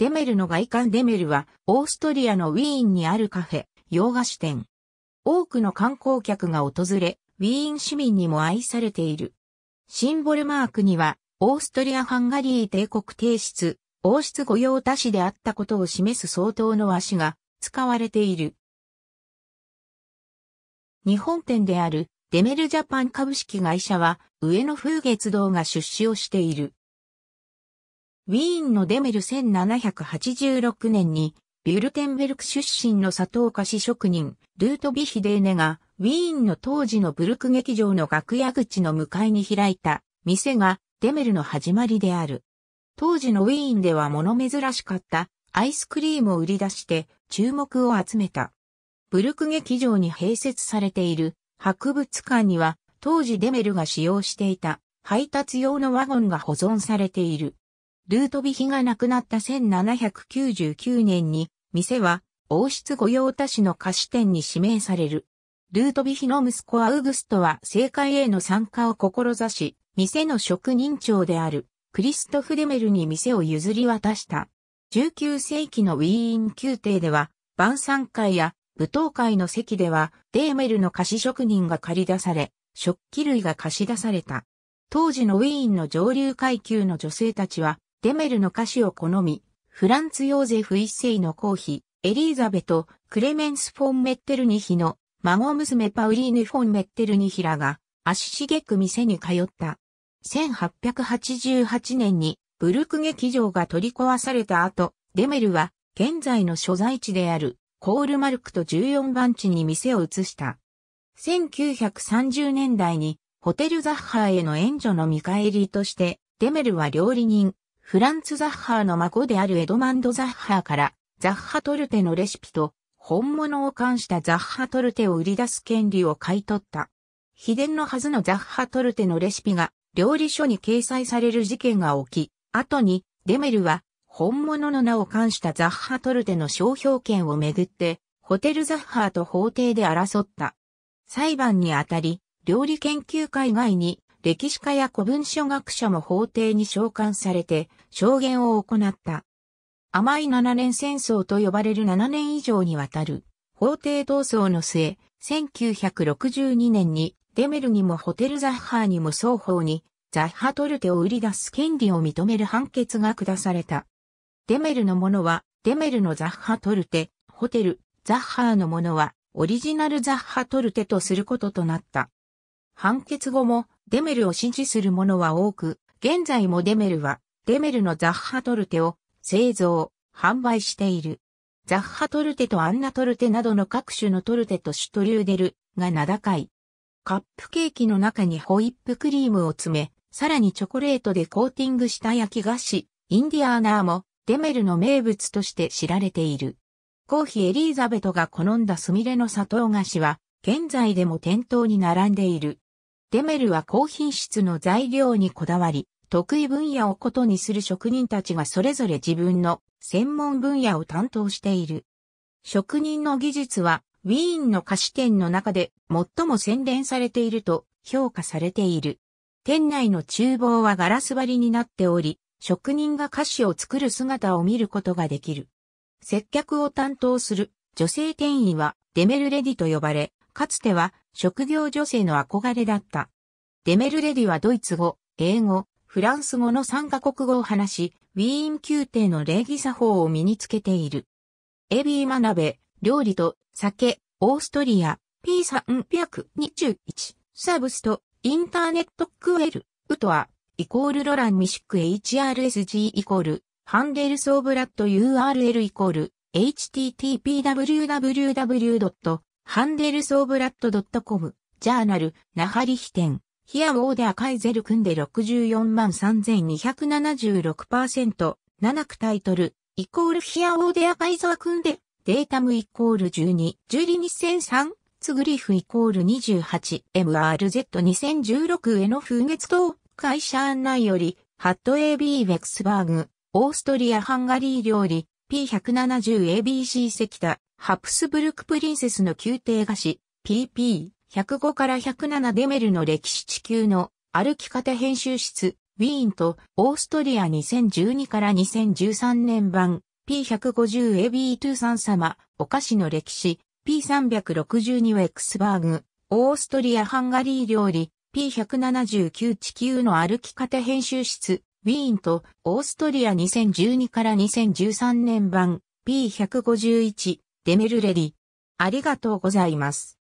デメルの外観デメルは、オーストリアのウィーンにあるカフェ、洋菓子店。多くの観光客が訪れ、ウィーン市民にも愛されている。シンボルマークには、オーストリア・ハンガリー帝国帝室、王室御用達であったことを示す相当の足が使われている。日本店であるデメルジャパン株式会社は上野風月堂が出資をしている。ウィーンのデメル1786年に、ビュルテンベルク出身の佐藤菓子職人、ルートビヒデーネが、ウィーンの当時のブルク劇場の楽屋口の向かいに開いた店がデメルの始まりである。当時のウィーンでは物珍しかったアイスクリームを売り出して注目を集めた。ブルク劇場に併設されている博物館には当時デメルが使用していた配達用のワゴンが保存されている。ルートビヒが亡くなった1799年に、店は王室御用達の菓子店に指名される。ルートビヒの息子アウグストは政界への参加を志し、店の職人長であるクリストフ・デメルに店を譲り渡した。19世紀のウィーン宮廷では、晩餐会や舞踏会の席では、デーメルの菓子職人が借り出され、食器類が貸し出された。当時のウィーンの上流階級の女性たちは、デメルの歌詞を好み、フランツ・ヨーゼフ一世の皇妃、エリーザベとクレメンス・フォン・メッテルニヒの孫娘パウリーヌ・フォン・メッテルニヒらが足しげく店に通った。1888年にブルク劇場が取り壊された後、デメルは現在の所在地であるコールマルクと14番地に店を移した。1930年代にホテルザッハーへの援助の見返りとして、デメルは料理人、フランツ・ザッハーの孫であるエドマンド・ザッハーから、ザッハトルテのレシピと、本物を冠したザッハトルテを売り出す権利を買い取った。秘伝のはずのザッハトルテのレシピが、料理書に掲載される事件が起き、後に、デメルは、本物の名を冠したザッハトルテの商標権をめぐって、ホテルザッハーと法廷で争った。裁判にあたり、料理研究会外に歴史家や古文書学者も法廷に召喚されて証言を行った。甘い七年戦争と呼ばれる七年以上にわたる法廷闘争の末、1962年にデメルにもホテルザッハーにも双方にザッハトルテを売り出す権利を認める判決が下された。デメルのものはデメルのザッハトルテ、ホテル、ザッハーのものはオリジナルザッハトルテとすることとなった。判決後もデメルを支持する者は多く、現在もデメルは、デメルのザッハトルテを製造、販売している。ザッハトルテとアンナトルテなどの各種のトルテとシュトリューデルが名高い。カップケーキの中にホイップクリームを詰め、さらにチョコレートでコーティングした焼き菓子、インディアーナーもデメルの名物として知られている。コーヒーエリーザベトが好んだスミレの砂糖菓子は、現在でも店頭に並んでいる。デメルは高品質の材料にこだわり、得意分野をことにする職人たちがそれぞれ自分の専門分野を担当している。職人の技術はウィーンの菓子店の中で最も洗練されていると評価されている。店内の厨房はガラス張りになっており、職人が菓子を作る姿を見ることができる。接客を担当する女性店員はデメルレディと呼ばれ、かつては職業女性の憧れだった。デメルレディはドイツ語、英語、フランス語の3カ国語を話し、ウィーン宮廷の礼儀作法を身につけている。エビー学べ、料理と酒、オーストリア、P321、サブスト、インターネットクエル、ウトア、イコールロランミシック HRSG イコール、ハンデルソーブラッド URL イコール、http://www. ハンデルソーブラッドドットコム、ジャーナル、ナハリヒテン、ヒアウォーデアカイゼル組んで64万3276%、7区タイトル、イコールヒアウォーデアカイザー組んで、データムイコール12、ジュリ2003、ツグリフイコール 28MRZ2016 への風月等、会社案内より、ハット AB ウェクスバーグ、オーストリア・ハンガリー料理、P170ABC 石田、ハプスブルクプリンセスの宮廷菓子、PP105 から107デメルの歴史地球の歩き方編集室、ウィーンとオーストリア2012から2013年版 P150AB23 様、お菓子の歴史、P362 ウェクスバーグ、オーストリア・ハンガリー料理、P179 地球の歩き方編集室、ウィーンとオーストリア2012から2013年版 P151 デメルレディ。ありがとうございます。